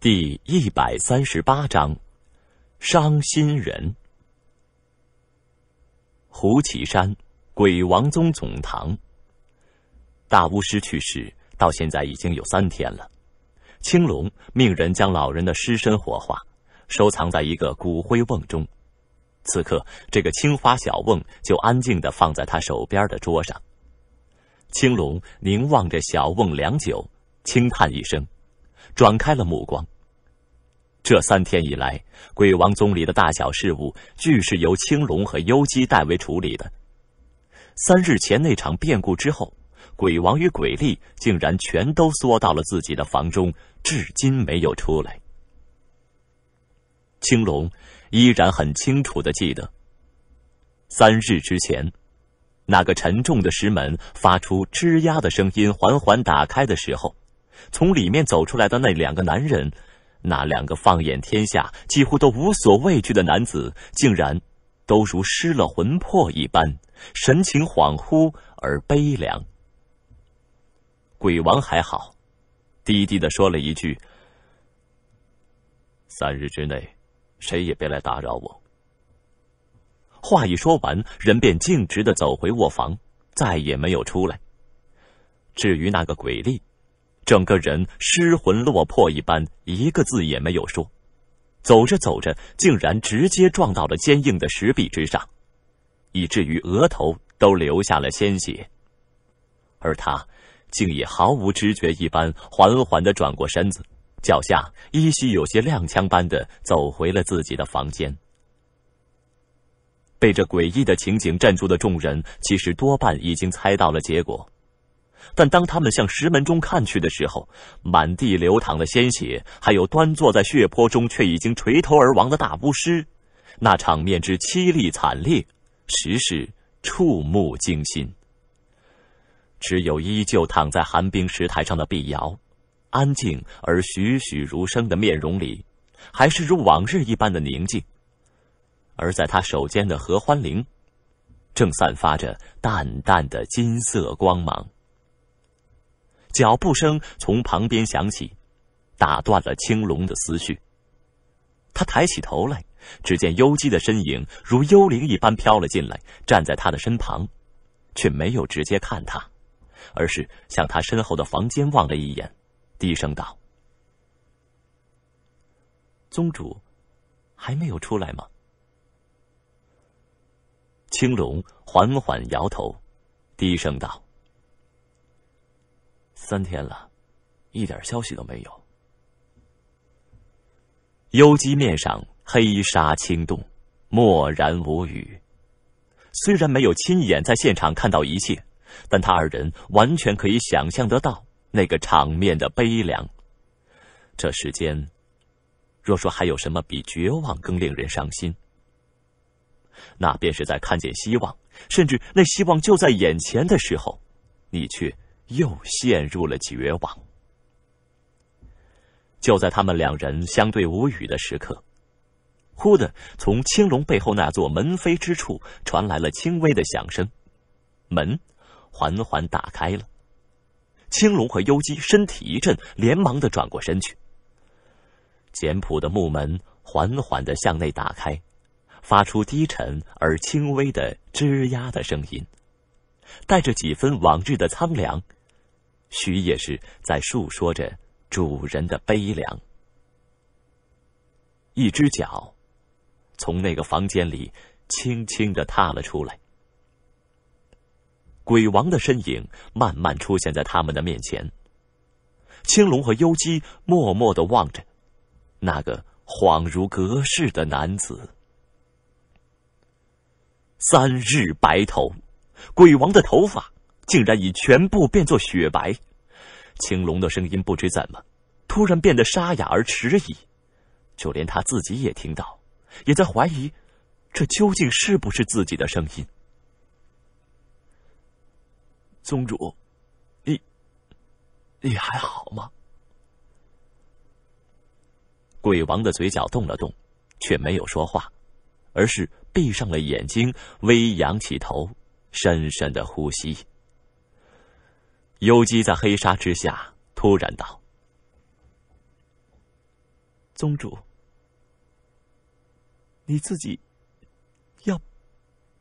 第一百三十八章，伤心人。胡岐山鬼王宗总堂，大巫师去世到现在已经有三天了。青龙命人将老人的尸身火化，收藏在一个骨灰瓮中。此刻，这个青花小瓮就安静的放在他手边的桌上。青龙凝望着小瓮良久，轻叹一声。转开了目光。这三天以来，鬼王宗里的大小事务，俱是由青龙和幽姬代为处理的。三日前那场变故之后，鬼王与鬼力竟然全都缩到了自己的房中，至今没有出来。青龙依然很清楚的记得，三日之前，那个沉重的石门发出吱呀的声音，缓缓打开的时候。从里面走出来的那两个男人，那两个放眼天下几乎都无所畏惧的男子，竟然都如失了魂魄一般，神情恍惚而悲凉。鬼王还好，低低的说了一句：“三日之内，谁也别来打扰我。”话一说完，人便径直的走回卧房，再也没有出来。至于那个鬼吏，整个人失魂落魄一般，一个字也没有说。走着走着，竟然直接撞到了坚硬的石壁之上，以至于额头都流下了鲜血。而他，竟也毫无知觉一般，缓缓的转过身子，脚下依稀有些踉跄般的走回了自己的房间。被这诡异的情景震住的众人，其实多半已经猜到了结果。但当他们向石门中看去的时候，满地流淌的鲜血，还有端坐在血泊中却已经垂头而亡的大巫师，那场面之凄厉惨烈，实是触目惊心。只有依旧躺在寒冰石台上的碧瑶，安静而栩栩如生的面容里，还是如往日一般的宁静。而在他手间的合欢铃，正散发着淡淡的金色光芒。脚步声从旁边响起，打断了青龙的思绪。他抬起头来，只见幽姬的身影如幽灵一般飘了进来，站在他的身旁，却没有直接看他，而是向他身后的房间望了一眼，低声道：“宗主还没有出来吗？”青龙缓缓摇头，低声道。三天了，一点消息都没有。幽姬面上黑纱轻动，默然无语。虽然没有亲眼在现场看到一切，但他二人完全可以想象得到那个场面的悲凉。这世间，若说还有什么比绝望更令人伤心，那便是在看见希望，甚至那希望就在眼前的时候，你却……又陷入了绝望。就在他们两人相对无语的时刻，忽的从青龙背后那座门扉之处传来了轻微的响声，门缓缓打开了。青龙和幽姬身体一震，连忙的转过身去。简朴的木门缓缓的向内打开，发出低沉而轻微的吱呀的声音，带着几分往日的苍凉。许也是在述说着主人的悲凉。一只脚从那个房间里轻轻的踏了出来，鬼王的身影慢慢出现在他们的面前。青龙和幽姬默默的望着那个恍如隔世的男子。三日白头，鬼王的头发。竟然已全部变作雪白。青龙的声音不知怎么，突然变得沙哑而迟疑，就连他自己也听到，也在怀疑，这究竟是不是自己的声音？宗主，你，你还好吗？鬼王的嘴角动了动，却没有说话，而是闭上了眼睛，微扬起头，深深的呼吸。幽姬在黑纱之下突然道：“宗主，你自己要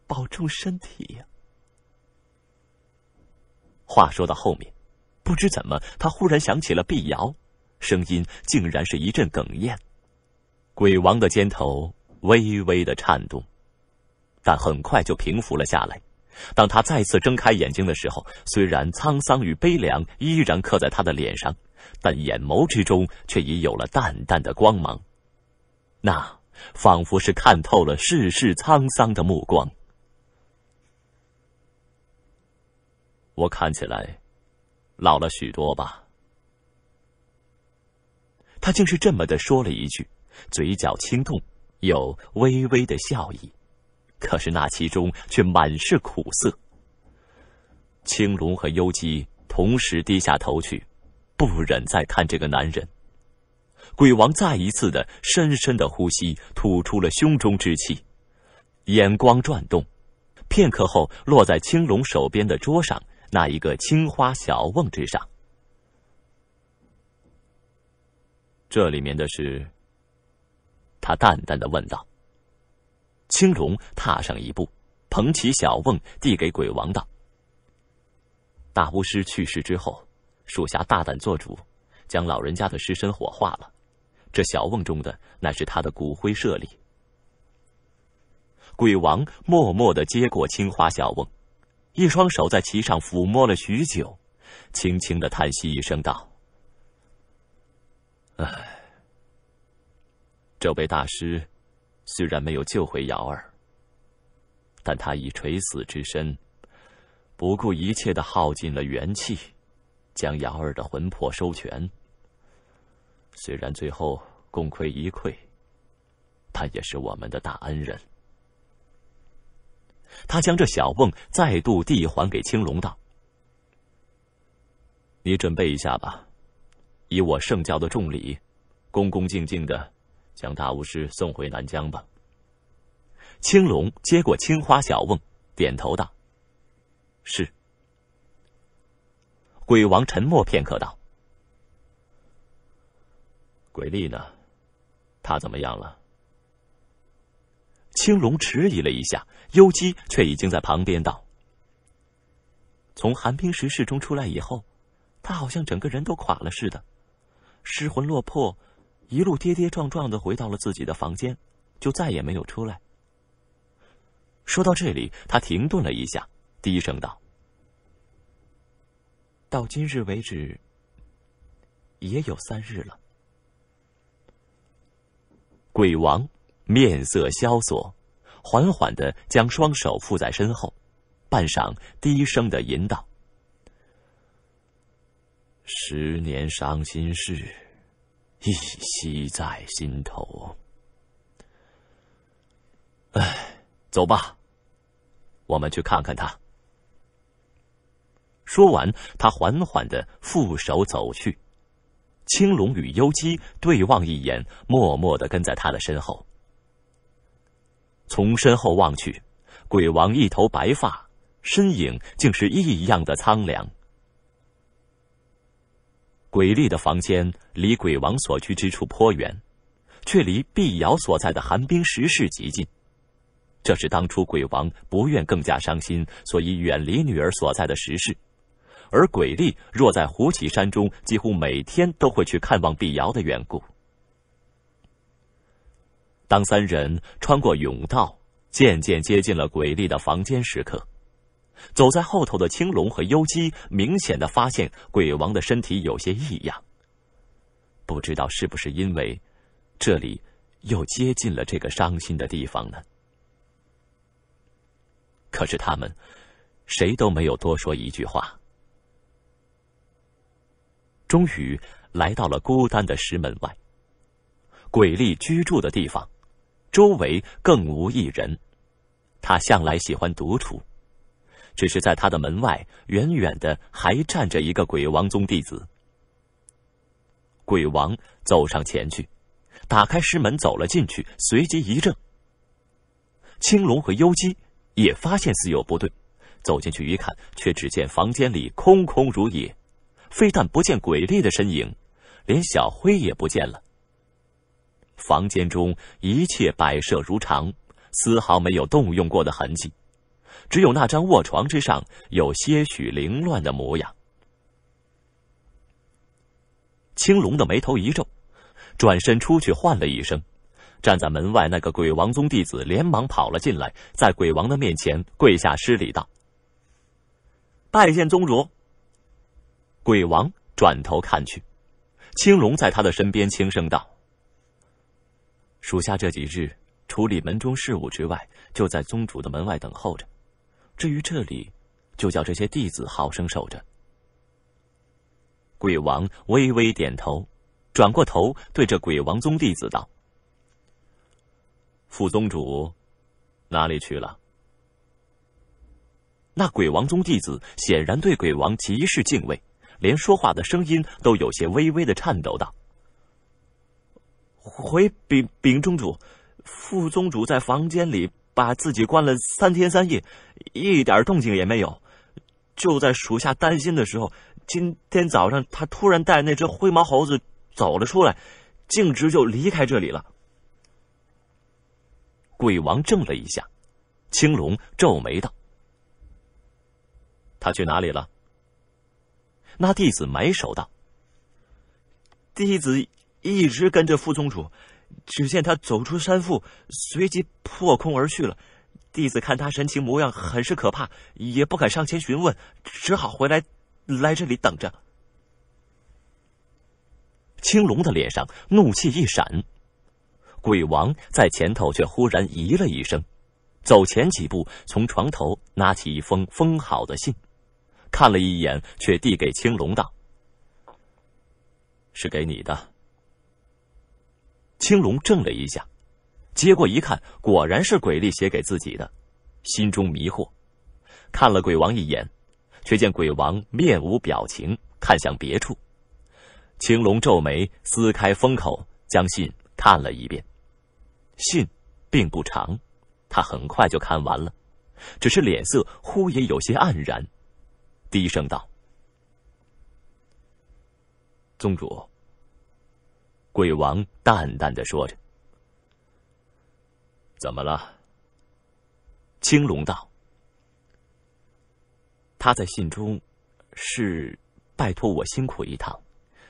保重身体。”呀、话说到后面，不知怎么，他忽然想起了碧瑶，声音竟然是一阵哽咽。鬼王的肩头微微的颤动，但很快就平复了下来。当他再次睁开眼睛的时候，虽然沧桑与悲凉依然刻在他的脸上，但眼眸之中却已有了淡淡的光芒，那仿佛是看透了世事沧桑的目光。我看起来老了许多吧？他竟是这么的说了一句，嘴角轻动，有微微的笑意。可是那其中却满是苦涩。青龙和幽姬同时低下头去，不忍再看这个男人。鬼王再一次的深深的呼吸，吐出了胸中之气，眼光转动，片刻后落在青龙手边的桌上那一个青花小瓮之上。这里面的是。他淡淡的问道。青龙踏上一步，捧起小瓮，递给鬼王道：“大巫师去世之后，属下大胆做主，将老人家的尸身火化了。这小瓮中的，乃是他的骨灰舍利。”鬼王默默地接过青花小瓮，一双手在其上抚摸了许久，轻轻地叹息一声道：“唉，这位大师。”虽然没有救回瑶儿，但他以垂死之身，不顾一切的耗尽了元气，将瑶儿的魂魄收全。虽然最后功亏一篑，但也是我们的大恩人。他将这小瓮再度递还给青龙道：“你准备一下吧，以我圣教的重礼，恭恭敬敬的。”将大巫师送回南疆吧。青龙接过青花小瓮，点头道：“是。”鬼王沉默片刻，道：“鬼力呢？他怎么样了？”青龙迟疑了一下，幽姬却已经在旁边道：“从寒冰石室中出来以后，他好像整个人都垮了似的，失魂落魄。”一路跌跌撞撞的回到了自己的房间，就再也没有出来。说到这里，他停顿了一下，低声道：“到今日为止，也有三日了。”鬼王面色萧索，缓缓的将双手附在身后，半晌，低声的吟道：“十年伤心事。”一稀在心头。哎，走吧，我们去看看他。说完，他缓缓的负手走去。青龙与幽姬对望一眼，默默的跟在他的身后。从身后望去，鬼王一头白发，身影竟是异样的苍凉。鬼厉的房间离鬼王所居之处颇远，却离碧瑶所在的寒冰石室极近。这是当初鬼王不愿更加伤心，所以远离女儿所在的石室；而鬼厉若在胡起山中，几乎每天都会去看望碧瑶的缘故。当三人穿过甬道，渐渐接近了鬼厉的房间时刻。走在后头的青龙和幽姬，明显的发现鬼王的身体有些异样。不知道是不是因为，这里又接近了这个伤心的地方呢？可是他们谁都没有多说一句话。终于来到了孤单的石门外，鬼力居住的地方，周围更无一人。他向来喜欢独处。只是在他的门外，远远的还站着一个鬼王宗弟子。鬼王走上前去，打开石门走了进去，随即一怔。青龙和幽姬也发现似有不对，走进去一看，却只见房间里空空如也，非但不见鬼厉的身影，连小灰也不见了。房间中一切摆设如常，丝毫没有动用过的痕迹。只有那张卧床之上有些许凌乱的模样。青龙的眉头一皱，转身出去唤了一声。站在门外那个鬼王宗弟子连忙跑了进来，在鬼王的面前跪下施礼道：“拜见宗主。”鬼王转头看去，青龙在他的身边轻声道：“属下这几日处理门中事务之外，就在宗主的门外等候着。”至于这里，就叫这些弟子好生守着。鬼王微微点头，转过头对着鬼王宗弟子道：“副宗主哪里去了？”那鬼王宗弟子显然对鬼王极是敬畏，连说话的声音都有些微微的颤抖，道：“回禀禀宗主，副宗主在房间里。”把自己关了三天三夜，一点动静也没有。就在属下担心的时候，今天早上他突然带那只灰毛猴子走了出来，径直就离开这里了。鬼王怔了一下，青龙皱眉道：“他去哪里了？”那弟子埋首道：“弟子一直跟着副宗主。”只见他走出山腹，随即破空而去了。弟子看他神情模样，很是可怕，也不敢上前询问，只好回来，来这里等着。青龙的脸上怒气一闪，鬼王在前头却忽然咦了一声，走前几步，从床头拿起一封封好的信，看了一眼，却递给青龙道：“是给你的。”青龙怔了一下，接过一看，果然是鬼力写给自己的，心中迷惑，看了鬼王一眼，却见鬼王面无表情，看向别处。青龙皱眉，撕开封口，将信看了一遍，信并不长，他很快就看完了，只是脸色忽也有些黯然，低声道：“宗主。”鬼王淡淡的说着：“怎么了？”青龙道：“他在信中是拜托我辛苦一趟，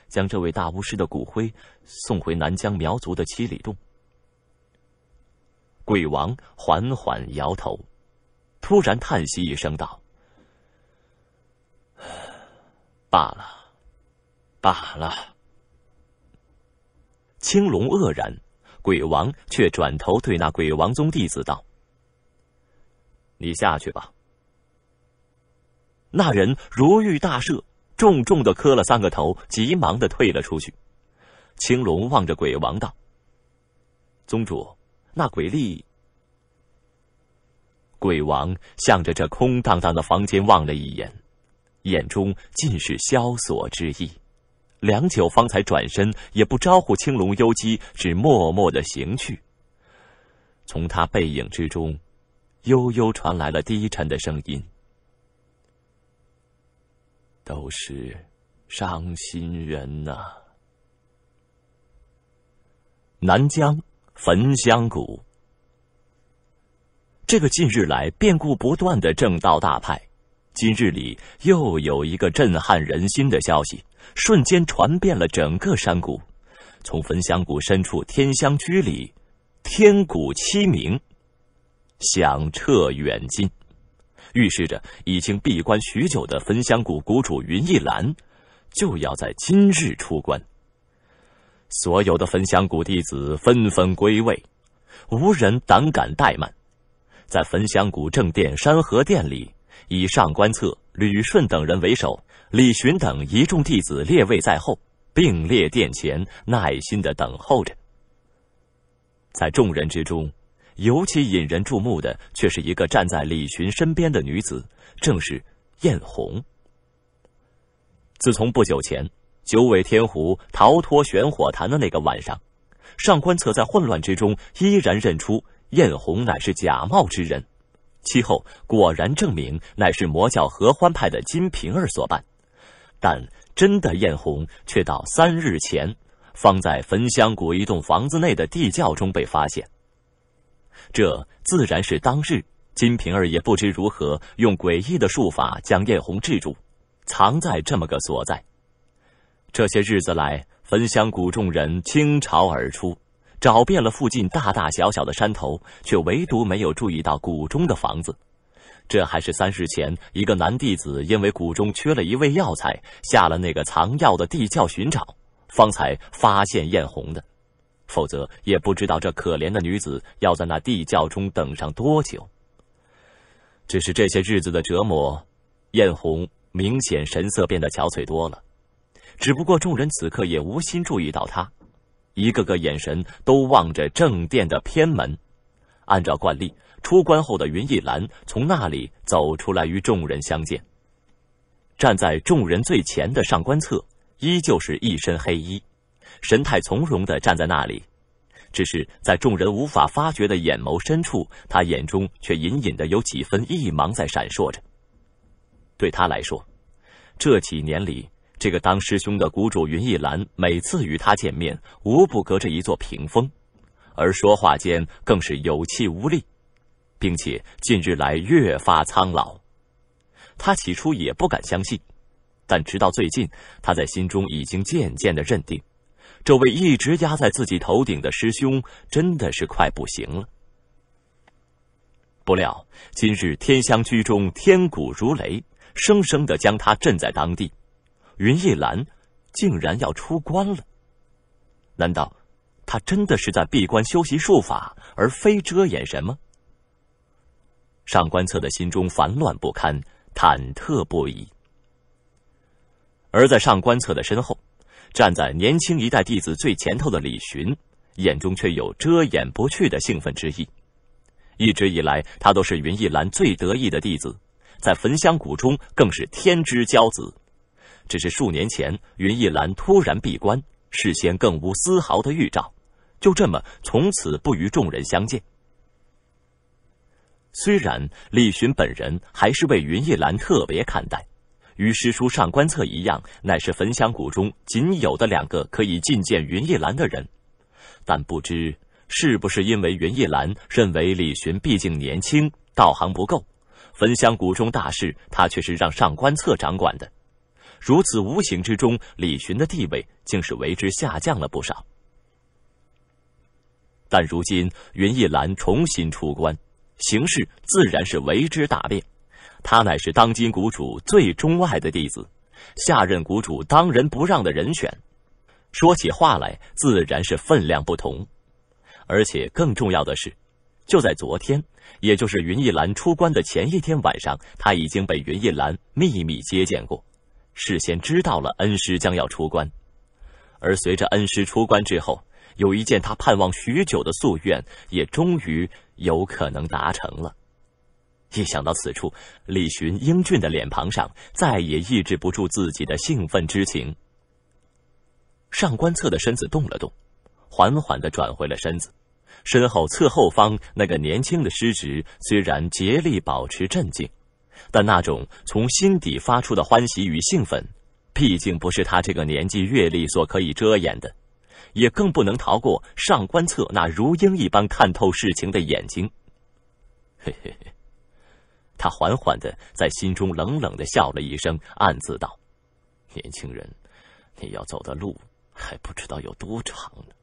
将这位大巫师的骨灰送回南疆苗族的七里洞。”鬼王缓缓摇头，突然叹息一声道：“罢了，罢了。”青龙愕然，鬼王却转头对那鬼王宗弟子道：“你下去吧。”那人如遇大赦，重重的磕了三个头，急忙的退了出去。青龙望着鬼王道：“宗主，那鬼力……”鬼王向着这空荡荡的房间望了一眼，眼中尽是萧索之意。良久，方才转身，也不招呼青龙幽姬，只默默的行去。从他背影之中，悠悠传来了低沉的声音：“都是伤心人呐。”南疆焚香谷，这个近日来变故不断的正道大派。今日里又有一个震撼人心的消息，瞬间传遍了整个山谷。从焚香谷深处天香居里，天鼓凄鸣，响彻远近，预示着已经闭关许久的焚香谷谷主云逸兰，就要在今日出关。所有的焚香谷弟子纷纷归位，无人胆敢怠慢。在焚香谷正殿山河殿里。以上官策、吕顺等人为首，李寻等一众弟子列位在后，并列殿前，耐心的等候着。在众人之中，尤其引人注目的，却是一个站在李寻身边的女子，正是艳红。自从不久前九尾天狐逃脱玄火潭的那个晚上，上官策在混乱之中依然认出艳红乃是假冒之人。其后果然证明，乃是魔教合欢派的金瓶儿所办，但真的艳红却到三日前，方在焚香谷一栋房子内的地窖中被发现。这自然是当日金瓶儿也不知如何用诡异的术法将艳红制住，藏在这么个所在。这些日子来，焚香谷众人倾巢而出。找遍了附近大大小小的山头，却唯独没有注意到谷中的房子。这还是三日前一个男弟子因为谷中缺了一味药材，下了那个藏药的地窖寻找，方才发现艳红的。否则，也不知道这可怜的女子要在那地窖中等上多久。只是这些日子的折磨，艳红明显神色变得憔悴多了。只不过，众人此刻也无心注意到她。一个个眼神都望着正殿的偏门。按照惯例，出关后的云逸兰从那里走出来与众人相见。站在众人最前的上官策依旧是一身黑衣，神态从容的站在那里。只是在众人无法发觉的眼眸深处，他眼中却隐隐的有几分异芒在闪烁着。对他来说，这几年里。这个当师兄的谷主云逸兰，每次与他见面，无不隔着一座屏风，而说话间更是有气无力，并且近日来越发苍老。他起初也不敢相信，但直到最近，他在心中已经渐渐的认定，这位一直压在自己头顶的师兄，真的是快不行了。不料今日天香居中天鼓如雷，生生的将他震在当地。云逸兰竟然要出关了，难道他真的是在闭关修习术法，而非遮掩什么？上官策的心中烦乱不堪，忐忑不已。而在上官策的身后，站在年轻一代弟子最前头的李寻，眼中却有遮掩不去的兴奋之意。一直以来，他都是云逸兰最得意的弟子，在焚香谷中更是天之骄子。只是数年前，云一兰突然闭关，事先更无丝毫的预兆，就这么从此不与众人相见。虽然李寻本人还是为云一兰特别看待，与师叔上官策一样，乃是焚香谷中仅有的两个可以觐见云一兰的人，但不知是不是因为云一兰认为李寻毕竟年轻，道行不够，焚香谷中大事他却是让上官策掌管的。如此无形之中，李寻的地位竟是为之下降了不少。但如今云逸兰重新出关，形势自然是为之大变。他乃是当今谷主最钟爱的弟子，下任谷主当仁不让的人选。说起话来，自然是分量不同。而且更重要的是，就在昨天，也就是云逸兰出关的前一天晚上，他已经被云逸兰秘密接见过。事先知道了恩师将要出关，而随着恩师出关之后，有一件他盼望许久的夙愿也终于有可能达成了。一想到此处，李寻英俊的脸庞上再也抑制不住自己的兴奋之情。上官策的身子动了动，缓缓的转回了身子，身后侧后方那个年轻的师侄虽然竭力保持镇静。但那种从心底发出的欢喜与兴奋，毕竟不是他这个年纪阅历所可以遮掩的，也更不能逃过上官策那如鹰一般看透事情的眼睛。嘿嘿嘿，他缓缓的在心中冷冷的笑了一声，暗自道：“年轻人，你要走的路还不知道有多长呢。”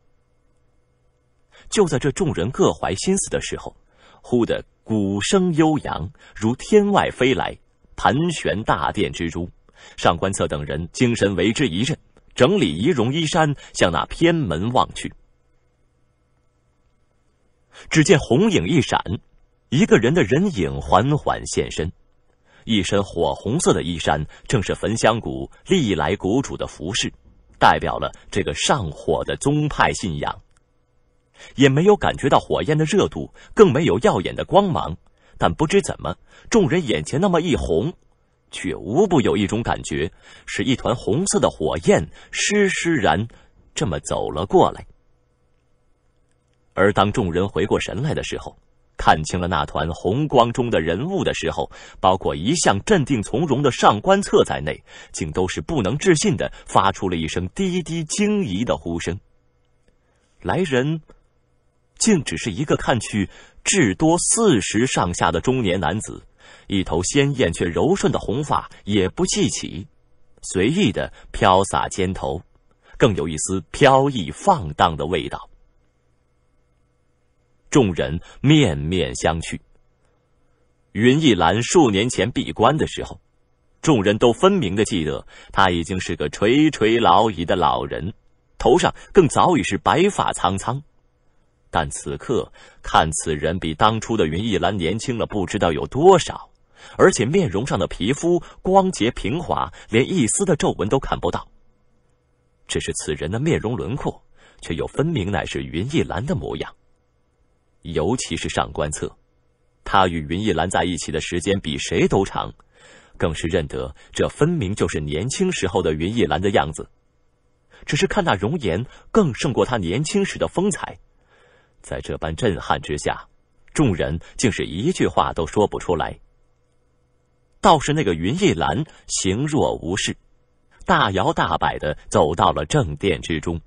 就在这众人各怀心思的时候，忽的。鼓声悠扬，如天外飞来，盘旋大殿之中。上官策等人精神为之一振，整理仪容衣衫，向那偏门望去。只见红影一闪，一个人的人影缓缓现身，一身火红色的衣衫，正是焚香谷历来谷主的服饰，代表了这个上火的宗派信仰。也没有感觉到火焰的热度，更没有耀眼的光芒。但不知怎么，众人眼前那么一红，却无不有一种感觉，是一团红色的火焰，施施然这么走了过来。而当众人回过神来的时候，看清了那团红光中的人物的时候，包括一向镇定从容的上官策在内，竟都是不能置信的发出了一声低低惊疑的呼声：“来人！”竟只是一个看去至多四十上下的中年男子，一头鲜艳却柔顺的红发也不系起，随意的飘洒肩头，更有一丝飘逸放荡的味道。众人面面相觑。云逸兰数年前闭关的时候，众人都分明的记得他已经是个垂垂老矣的老人，头上更早已是白发苍苍。但此刻看此人，比当初的云逸兰年轻了不知道有多少，而且面容上的皮肤光洁平滑，连一丝的皱纹都看不到。只是此人的面容轮廓，却又分明乃是云逸兰的模样。尤其是上官策，他与云逸兰在一起的时间比谁都长，更是认得这分明就是年轻时候的云逸兰的样子。只是看那容颜，更胜过他年轻时的风采。在这般震撼之下，众人竟是一句话都说不出来。倒是那个云逸兰形若无事，大摇大摆地走到了正殿之中，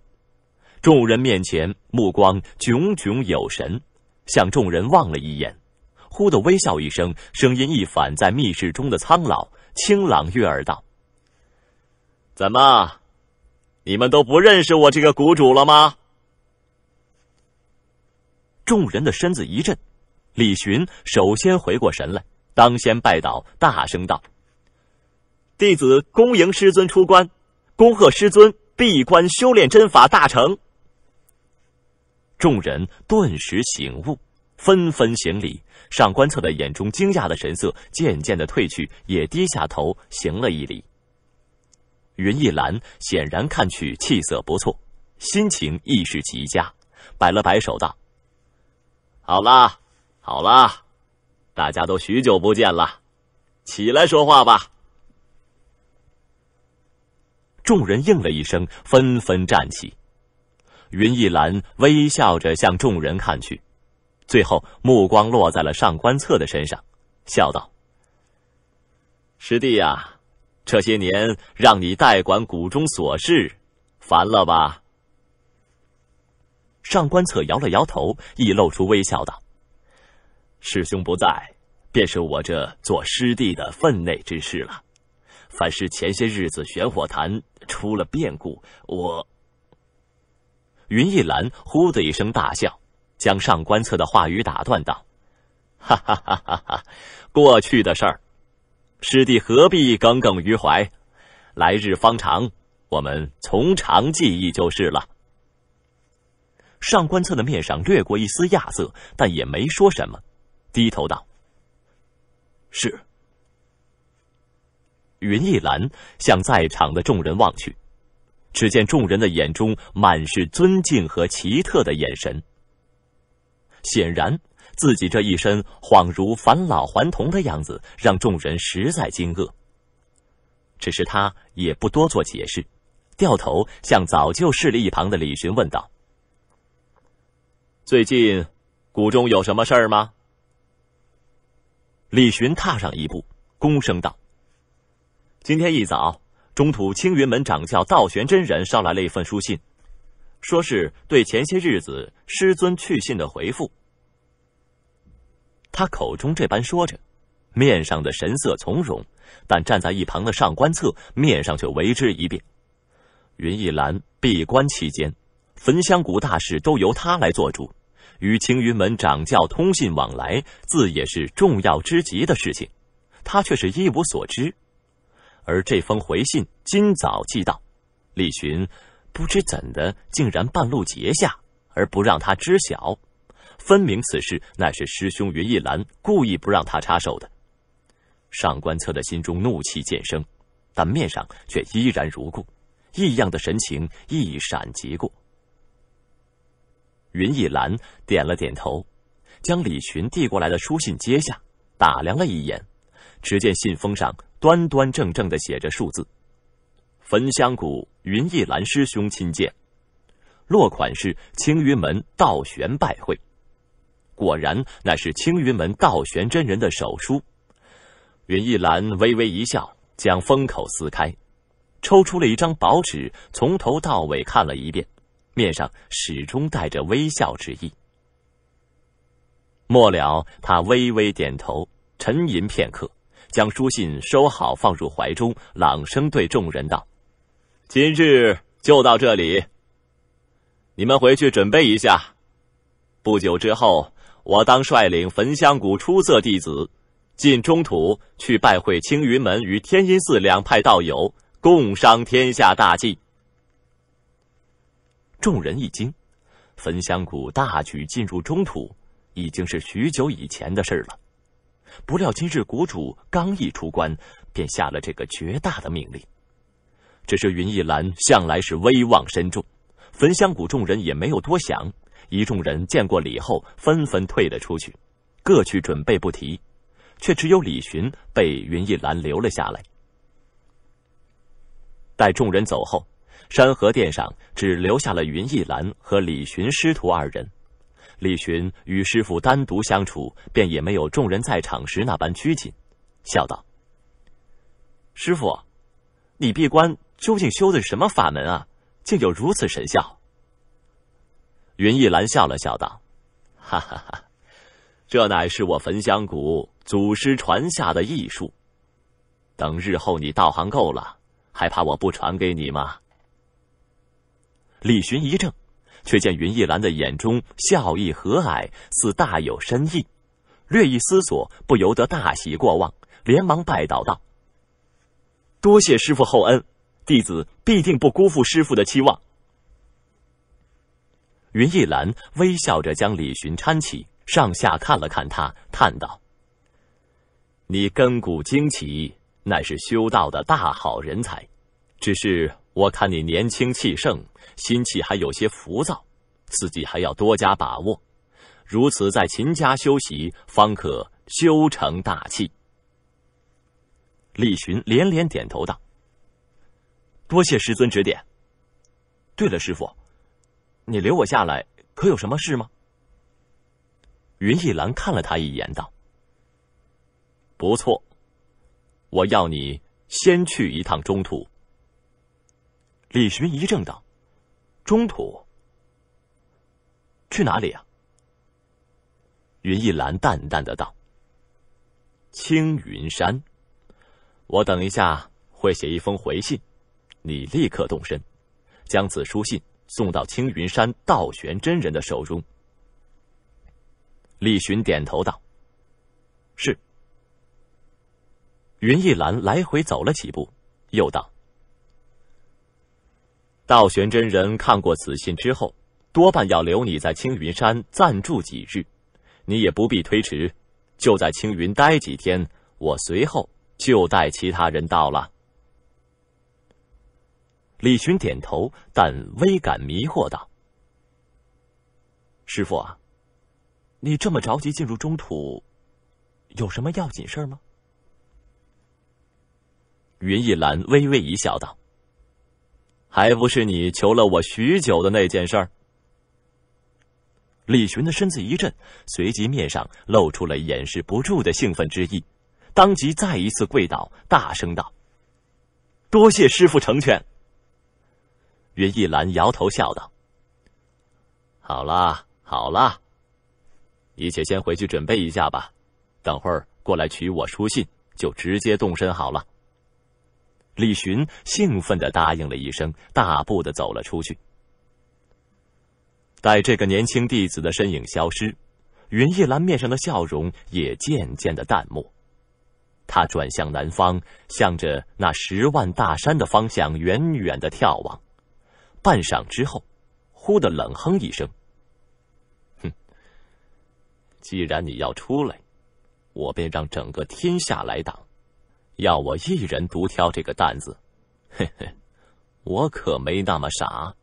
众人面前目光炯炯有神，向众人望了一眼，忽的微笑一声，声音一反在密室中的苍老，清朗悦耳道：“怎么，你们都不认识我这个谷主了吗？”众人的身子一震，李寻首先回过神来，当先拜倒，大声道：“弟子恭迎师尊出关，恭贺师尊闭关修炼真法大成。”众人顿时醒悟，纷纷行礼。上官策的眼中惊讶的神色渐渐的褪去，也低下头行了一礼。云逸兰显然看去气色不错，心情亦是极佳，摆了摆手道。好啦，好啦，大家都许久不见了，起来说话吧。众人应了一声，纷纷站起。云逸兰微笑着向众人看去，最后目光落在了上官策的身上，笑道：“师弟啊，这些年让你代管谷中琐事，烦了吧？”上官策摇了摇头，亦露出微笑道：“师兄不在，便是我这做师弟的分内之事了。凡是前些日子玄火坛出了变故，我……”云逸兰“呼”的一声大笑，将上官策的话语打断道：“哈哈哈哈！过去的事儿，师弟何必耿耿于怀？来日方长，我们从长计议就是了。”上官策的面上掠过一丝讶色，但也没说什么，低头道：“是。”云逸兰向在场的众人望去，只见众人的眼中满是尊敬和奇特的眼神。显然，自己这一身恍如返老还童的样子让众人实在惊愕。只是他也不多做解释，掉头向早就势力一旁的李寻问道。最近谷中有什么事儿吗？李寻踏上一步，躬声道：“今天一早，中土青云门掌教道玄真人捎来了一份书信，说是对前些日子师尊去信的回复。”他口中这般说着，面上的神色从容，但站在一旁的上官策面上却为之一变。云逸兰闭关期间，焚香谷大事都由他来做主。与青云门掌教通信往来，自也是重要之极的事情。他却是一无所知，而这封回信今早寄到，李寻不知怎的竟然半路截下，而不让他知晓，分明此事乃是师兄云一兰故意不让他插手的。上官策的心中怒气渐生，但面上却依然如故，异样的神情一闪即过。云逸兰点了点头，将李寻递过来的书信接下，打量了一眼，只见信封上端端正正的写着数字：“焚香谷云逸兰师兄亲见”，落款是“青云门道玄拜会”。果然，那是青云门道玄真人的手书。云逸兰微微一笑，将封口撕开，抽出了一张薄纸，从头到尾看了一遍。面上始终带着微笑之意。末了，他微微点头，沉吟片刻，将书信收好放入怀中，朗声对众人道：“今日就到这里，你们回去准备一下。不久之后，我当率领焚香谷出色弟子，进中土去拜会青云门与天音寺两派道友，共商天下大计。”众人一惊，焚香谷大举进入中土，已经是许久以前的事了。不料今日谷主刚一出关，便下了这个绝大的命令。只是云逸兰向来是威望深重，焚香谷众人也没有多想。一众人见过礼后，纷纷退了出去，各去准备不提。却只有李寻被云逸兰留了下来。待众人走后。山河殿上只留下了云逸兰和李寻师徒二人。李寻与师傅单独相处，便也没有众人在场时那般拘谨，笑道：“师傅，你闭关究竟修的什么法门啊？竟有如此神效？”云逸兰笑了笑道：“哈哈哈，这乃是我焚香谷祖师传下的艺术。等日后你道行够了，还怕我不传给你吗？”李寻一怔，却见云逸兰的眼中笑意和蔼，似大有深意。略一思索，不由得大喜过望，连忙拜倒道：“多谢师傅厚恩，弟子必定不辜负师傅的期望。”云逸兰微笑着将李寻搀起，上下看了看他，叹道：“你根骨惊奇，乃是修道的大好人才，只是……”我看你年轻气盛，心气还有些浮躁，自己还要多加把握。如此在秦家修习，方可修成大器。李寻连连点头道：“多谢师尊指点。对了，师傅，你留我下来，可有什么事吗？”云逸兰看了他一眼，道：“不错，我要你先去一趟中土。”李寻一怔，道：“中土？去哪里啊？”云一兰淡淡的道：“青云山，我等一下会写一封回信，你立刻动身，将此书信送到青云山道玄真人的手中。”李寻点头道：“是。”云一兰来回走了几步，又道。道玄真人看过此信之后，多半要留你在青云山暂住几日，你也不必推迟，就在青云待几天，我随后就带其他人到了。李寻点头，但微感迷惑道：“师傅啊，你这么着急进入中土，有什么要紧事吗？”云一兰微微一笑，道。还不是你求了我许久的那件事儿。李寻的身子一震，随即面上露出了掩饰不住的兴奋之意，当即再一次跪倒，大声道：“多谢师傅成全。”云逸兰摇头笑道：“好啦，好啦，你且先回去准备一下吧，等会儿过来取我书信，就直接动身好了。”李寻兴奋地答应了一声，大步的走了出去。待这个年轻弟子的身影消失，云逸兰面上的笑容也渐渐的淡漠。他转向南方，向着那十万大山的方向远远的眺望。半晌之后，忽的冷哼一声：“哼，既然你要出来，我便让整个天下来挡。”要我一人独挑这个担子，嘿嘿，我可没那么傻。